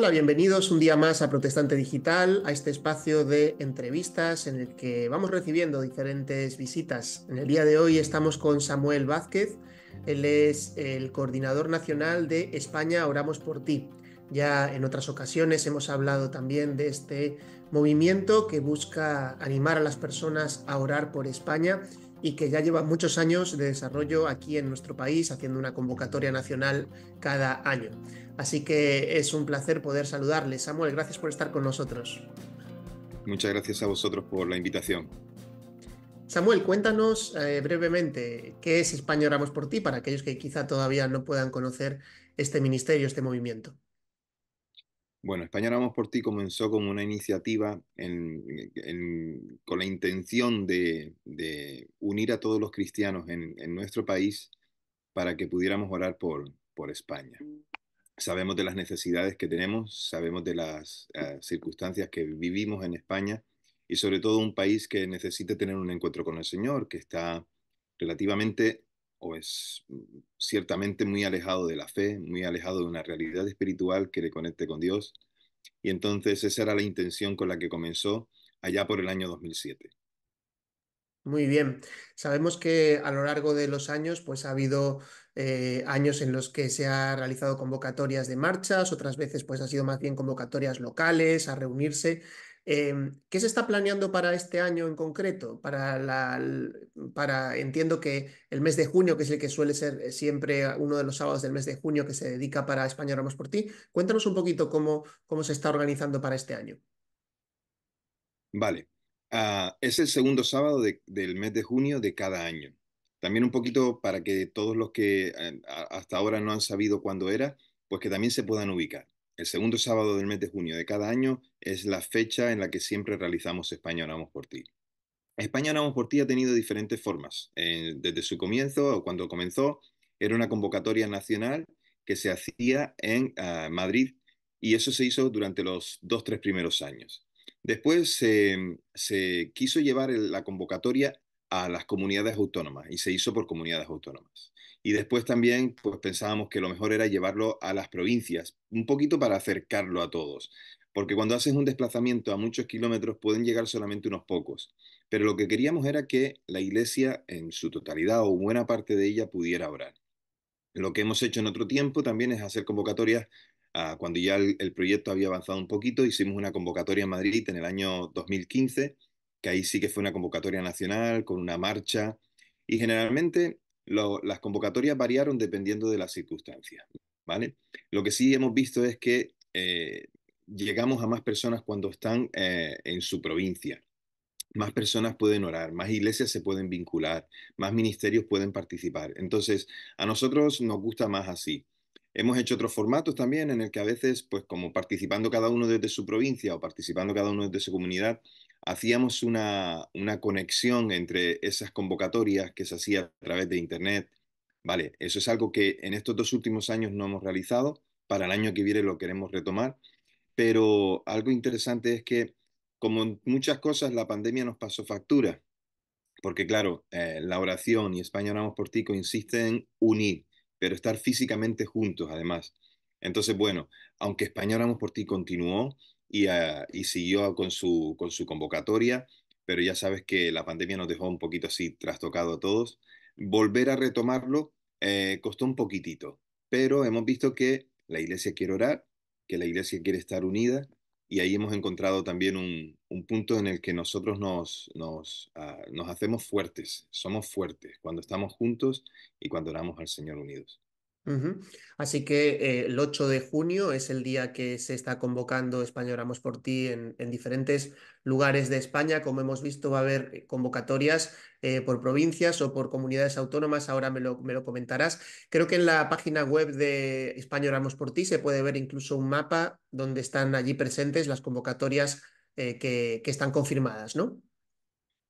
Hola, bienvenidos un día más a Protestante Digital, a este espacio de entrevistas en el que vamos recibiendo diferentes visitas. En el día de hoy estamos con Samuel Vázquez, él es el coordinador nacional de España Oramos por Ti. Ya en otras ocasiones hemos hablado también de este movimiento que busca animar a las personas a orar por España y que ya lleva muchos años de desarrollo aquí en nuestro país, haciendo una convocatoria nacional cada año. Así que es un placer poder saludarles. Samuel, gracias por estar con nosotros. Muchas gracias a vosotros por la invitación. Samuel, cuéntanos eh, brevemente qué es España Oramos por ti para aquellos que quizá todavía no puedan conocer este ministerio, este movimiento. Bueno, España Vamos por Ti comenzó como una iniciativa eh, con la intención de, unir a todos los cristianos en, nuestro país para que pudiéramos orar por, España. Sabemos de las necesidades que tenemos, sabemos de las eh, circunstancias que vivimos en España y sobre todo un país que necesita tener un encuentro con el Señor, que está relativamente o es pues, mm, ciertamente muy alejado de la fe, muy alejado de una realidad espiritual que le conecte con Dios. Y entonces esa era la intención con la que comenzó allá por el año 2007. Muy bien. Sabemos que a lo largo de los años, pues ha habido eh, años en los que se ha realizado convocatorias de marchas, otras veces pues ha sido más bien convocatorias locales, a reunirse. Em, ¿Qué se está planeando para este año en concreto? Para entiendo que el mes de junio, que es el que suele ser eh, siempre ah, uno de los sábados del mes de junio que se dedica para España Ramos por ti, cuéntanos un poquito cómo, cómo se está organizando para este año. Vale, ah, es el segundo sábado del mes de junio de cada año. También un poquito para que todos los que eh, hasta ahora no han sabido cuándo era, pues que también se puedan ubicar. El segundo sábado del mes de junio de cada año es la fecha en la que siempre realizamos España Oramos por Ti. España Oramos por Ti ha tenido diferentes formas. Eh, desde su comienzo o cuando comenzó, era una convocatoria nacional que se hacía en ah, Madrid y eso se hizo durante los dos, tres primeros años. Después se quiso llevar la convocatoria a las comunidades autónomas y se hizo por comunidades autónomas. Y después también pues pensábamos que lo mejor era llevarlo a las provincias, un poquito para acercarlo a todos, porque cuando haces un desplazamiento a muchos kilómetros pueden llegar solamente unos pocos. Pero lo que queríamos era que la iglesia en su totalidad o buena parte de ella pudiera orar. Lo que hemos hecho en otro tiempo también es hacer convocatorias cuando ya el, proyecto había avanzado un poquito, hicimos una convocatoria en Madrid en el año 2015 que ahí sí que fue una convocatoria nacional, con una marcha, y generalmente las convocatorias variaron dependiendo de las circunstancias, ¿vale? Lo que sí hemos visto es que eh, llegamos a más personas cuando están eh, en su provincia. Más personas pueden orar, más iglesias se pueden vincular, más ministerios pueden participar. Entonces, a nosotros nos gusta más así. Hemos hecho otros formatos también en el que a veces, pues como participando cada uno desde su provincia o participando cada uno desde su comunidad, hacíamos una, conexión entre esas convocatorias que se hacía a través de Internet. Vale, eso es algo que en estos dos últimos años no hemos realizado, para el año que viene lo queremos retomar, pero algo interesante es que, como muchas cosas, la pandemia nos pasó factura, porque claro, eh, la oración y España Oramos por Ti consiste en unir, pero estar físicamente juntos además. Entonces, bueno, aunque España Oramos por Ti continuó, Ah, y, siguió con su, su convocatoria, pero ya sabes que la pandemia nos dejó un poquito así trastocado a todos. Volver a retomarlo eh, costó un poquitito, pero hemos visto que la iglesia quiere orar, que la iglesia quiere estar unida y ahí hemos encontrado también un, punto en el que nosotros nos, ah, nos hacemos fuertes, somos fuertes cuando estamos juntos y cuando oramos al Señor unidos. Así que eh, el 8 de junio es el día que se está convocando España Oramos por Ti en, diferentes lugares de España. Como hemos visto, va a haber convocatorias eh, por provincias o por comunidades autónomas. Ahora me lo, comentarás. Creo que en la página web de España Oramos por Ti se puede ver incluso un mapa donde están allí presentes las convocatorias eh, que, que están confirmadas, ¿no?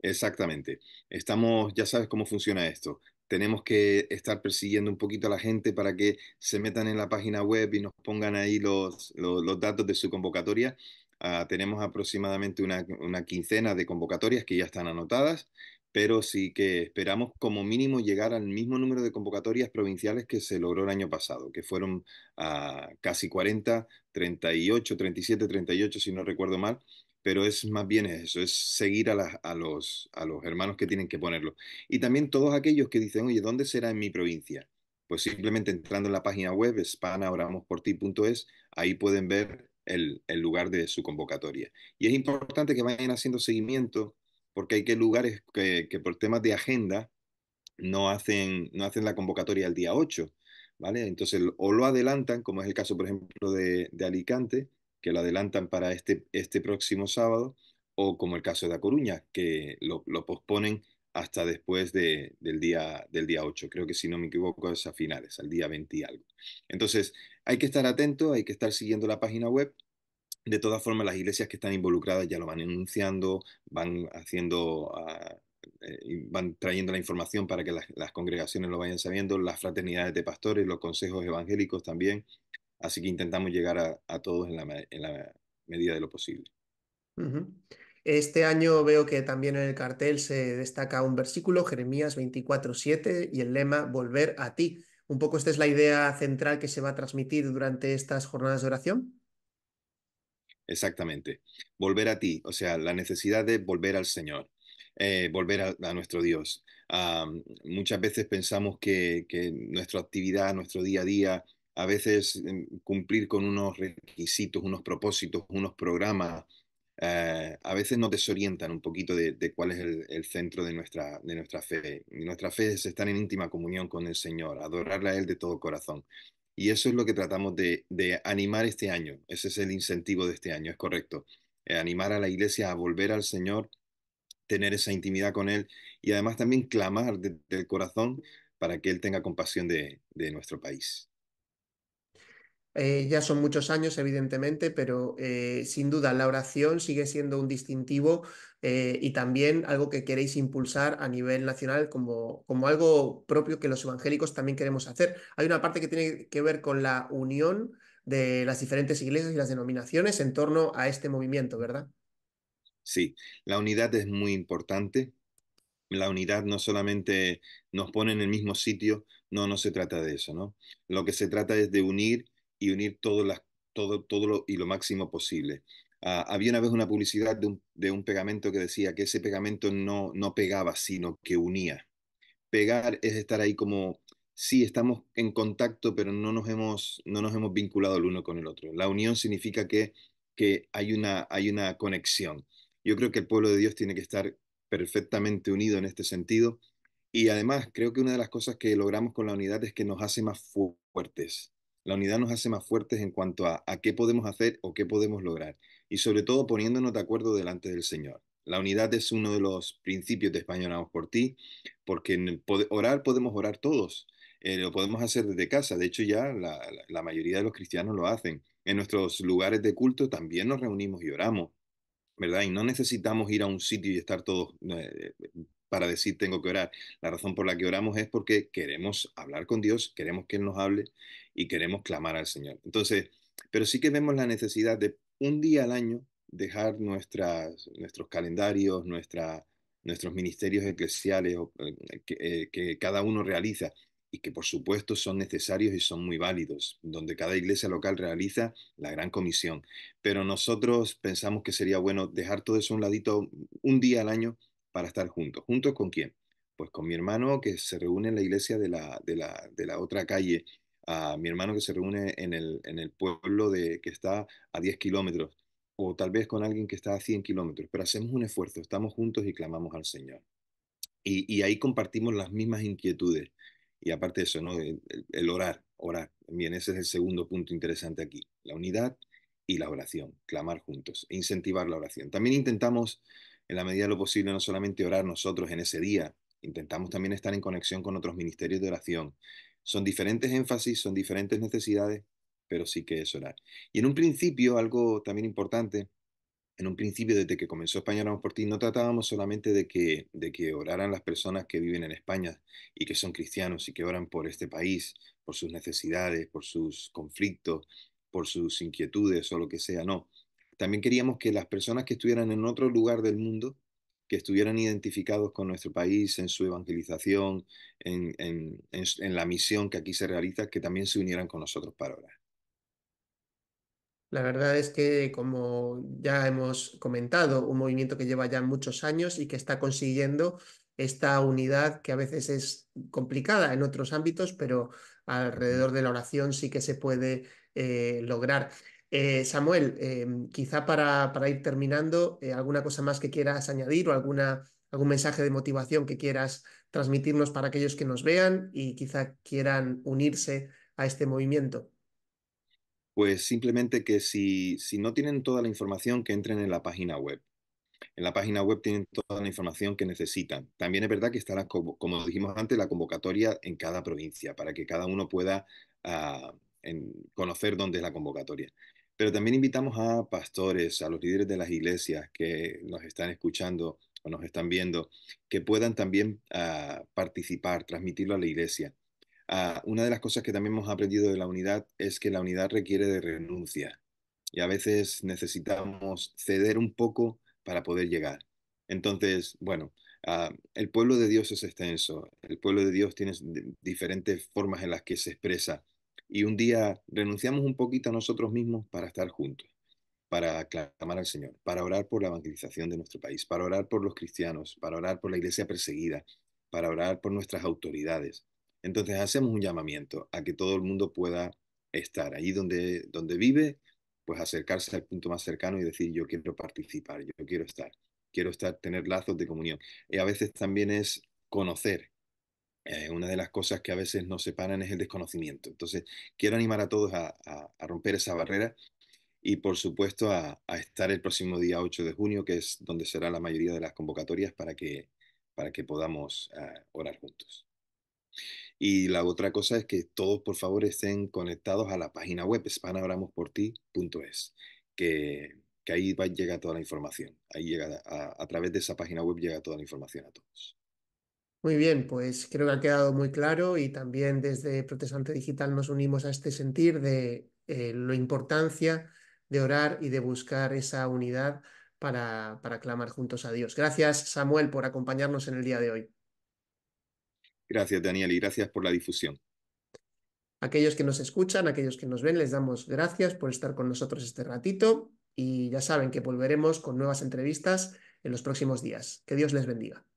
Exactamente. Estamos, ya sabes cómo funciona esto tenemos que estar persiguiendo un poquito a la gente para que se metan en la página web y nos pongan ahí los, datos de su convocatoria. Ah, tenemos aproximadamente una, quincena de convocatorias que ya están anotadas, pero sí que esperamos como mínimo llegar al mismo número de convocatorias provinciales que se logró el año pasado, que fueron ah, casi 40, 38, 37, 38, si no recuerdo mal pero es más bien eso, es seguir a, los, hermanos que tienen que ponerlo. Y también todos aquellos que dicen, oye, ¿dónde será en mi provincia? Pues simplemente entrando en la página web spanaoramosporti.es, ahí pueden ver el, lugar de su convocatoria. Y es importante que vayan haciendo seguimiento, porque hay que lugares que, por temas de agenda no hacen, no hacen la convocatoria el día 8, ¿vale? Entonces, o lo adelantan, como es el caso, por ejemplo, de Alicante, lo adelantan para este, este próximo sábado, o como el caso de A Coruña, que lo, posponen hasta después del, día, del día 8. Creo que si no me equivoco es a finales, al día 20 y algo. Entonces, hay que estar atento, hay que estar siguiendo la página web. De todas formas, las iglesias que están involucradas ya lo van anunciando, van haciendo... Ah, eh, van trayendo la información para que las, congregaciones lo vayan sabiendo, las fraternidades de pastores, los consejos evangélicos también, Así que intentamos llegar a, todos en la, medida de lo posible. Este año veo que también en el cartel se destaca un versículo, Jeremías 24, 7, y el lema Volver a ti. Un poco esta es la idea central que se va a transmitir durante estas jornadas de oración. Exactamente, volver a ti, o sea, la necesidad de volver al Señor, eh, volver a, nuestro Dios. muchas veces pensamos que, que nuestra actividad, nuestro día a día, a veces em, cumplir con unos requisitos, unos propósitos, unos programas, eh, a veces nos desorientan un poquito de, cuál es el, centro de nuestra, de nuestra fe. Y nuestra fe es estar en íntima comunión con el Señor, adorarle a Él de todo corazón. Y eso es lo que tratamos de, animar este año. Ese es el incentivo de este año, es correcto. Eh, animar a la iglesia a volver al Señor, tener esa intimidad con Él y además también clamar del corazón para que Él tenga compasión de nuestro país. Eh, ya son muchos años, evidentemente, pero eh, sin duda la oración sigue siendo un distintivo eh, y también algo que queréis impulsar a nivel nacional como, como algo propio que los evangélicos también queremos hacer. Hay una parte que tiene que ver con la unión de las diferentes iglesias y las denominaciones en torno a este movimiento, ¿verdad? Sí, la unidad es muy importante. La unidad no solamente nos pone en el mismo sitio, no, no se trata de eso, ¿no? Lo que se trata es de unir y unir todo, y lo máximo posible. Ah, había una vez una publicidad de un, pegamento que decía que ese pegamento no, no pegaba, sino que unía. Pegar es estar ahí como, sí, estamos en contacto, pero no nos hemos, no nos hemos vinculado el uno con el otro. La unión significa que, que hay, una, hay una conexión. Yo creo que el pueblo de Dios tiene que estar perfectamente unido en este sentido. Y además, creo que una de las cosas que logramos con la unidad es que nos hace más fuertes. La unidad nos hace más fuertes en cuanto a, qué podemos hacer o qué podemos lograr, y sobre todo poniéndonos de acuerdo delante del Señor. La unidad es uno de los principios de españolados por ti, porque en orar podemos orar todos, eh, lo podemos hacer desde casa, de hecho ya la, mayoría de los cristianos lo hacen. En nuestros lugares de culto también nos reunimos y oramos, ¿verdad? Y no necesitamos ir a un sitio y estar todos eh, para decir tengo que orar. La razón por la que oramos es porque queremos hablar con Dios, queremos que Él nos hable y queremos clamar al Señor. Entonces, pero sí que vemos la necesidad de un día al año dejar nuestras, nuestros calendarios, nuestra, nuestros ministerios eclesiales eh, eh, que, cada uno realiza y que por supuesto son necesarios y son muy válidos, donde cada iglesia local realiza la gran comisión. Pero nosotros pensamos que sería bueno dejar todo eso a un ladito un día al año para estar juntos. ¿Juntos con quién? Pues con mi hermano que se reúne en la iglesia de de la, de la otra calle a mi hermano que se reúne en el, pueblo de, que está a 10 kilómetros, o tal vez con alguien que está a 100 kilómetros, pero hacemos un esfuerzo, estamos juntos y clamamos al Señor. Y, ahí compartimos las mismas inquietudes. Y aparte de eso, ¿no? el, orar, orar. Bien, ese es el segundo punto interesante aquí, la unidad y la oración, clamar juntos, incentivar la oración. También intentamos, en la medida de lo posible, no solamente orar nosotros en ese día, intentamos también estar en conexión con otros ministerios de oración, son diferentes énfasis, son diferentes necesidades, pero sí que es orar. Y en un principio, algo también importante, en un principio, desde que comenzó España Oramos por Ti, no tratábamos solamente de que, de que oraran las personas que viven en España y que son cristianos y que oran por este país, por sus necesidades, por sus conflictos, por sus inquietudes o lo que sea, no. También queríamos que las personas que estuvieran en otro lugar del mundo que estuvieran identificados con nuestro país en su evangelización, en, la misión que aquí se realiza, que también se unieran con nosotros para orar. La verdad es que, como ya hemos comentado, un movimiento que lleva ya muchos años y que está consiguiendo esta unidad que a veces es complicada en otros ámbitos, pero alrededor de la oración sí que se puede eh, lograr. Eh, Samuel, em, quizá para, ir terminando, eh, alguna cosa más que quieras añadir o alguna, algún mensaje de motivación que quieras transmitirnos para aquellos que nos vean y quizá quieran unirse a este movimiento. Pues simplemente que si, si no tienen toda la información, que entren en la página web. En la página web tienen toda la información que necesitan. También es verdad que estará, como, dijimos antes, la convocatoria en cada provincia para que cada uno pueda ah, conocer dónde es la convocatoria. Pero también invitamos a pastores, a los líderes de las iglesias que nos están escuchando o nos están viendo, que puedan también ah, participar, transmitirlo a la iglesia. Ah, una de las cosas que también hemos aprendido de la unidad es que la unidad requiere de renuncia y a veces necesitamos ceder un poco para poder llegar. Entonces, bueno, ah, el pueblo de Dios es extenso, el pueblo de Dios tiene diferentes formas en las que se expresa y un día renunciamos un poquito a nosotros mismos para estar juntos, para clamar al Señor, para orar por la evangelización de nuestro país, para orar por los cristianos, para orar por la iglesia perseguida, para orar por nuestras autoridades. Entonces hacemos un llamamiento a que todo el mundo pueda estar allí donde, donde vive, pues acercarse al punto más cercano y decir yo quiero participar, yo quiero estar, quiero estar, tener lazos de comunión. Y a veces también es conocer, eh, una de las cosas que a veces nos separan es el desconocimiento. Entonces, quiero animar a todos a, romper esa barrera y, por supuesto, a, estar el próximo día 8 de junio, que es donde será la mayoría de las convocatorias para que, para que podamos ah, orar juntos. Y la otra cosa es que todos, por favor, estén conectados a la página web spanabramosporti.es, que, que ahí va, llega toda la información. Ahí llega, a través de esa página web llega toda la información a todos. Muy bien, pues creo que ha quedado muy claro y también desde Protestante Digital nos unimos a este sentir de eh, la importancia de orar y de buscar esa unidad para, para clamar juntos a Dios. Gracias, Samuel, por acompañarnos en el día de hoy. Gracias, Daniel, y gracias por la difusión. Aquellos que nos escuchan, aquellos que nos ven, les damos gracias por estar con nosotros este ratito y ya saben que volveremos con nuevas entrevistas en los próximos días. Que Dios les bendiga.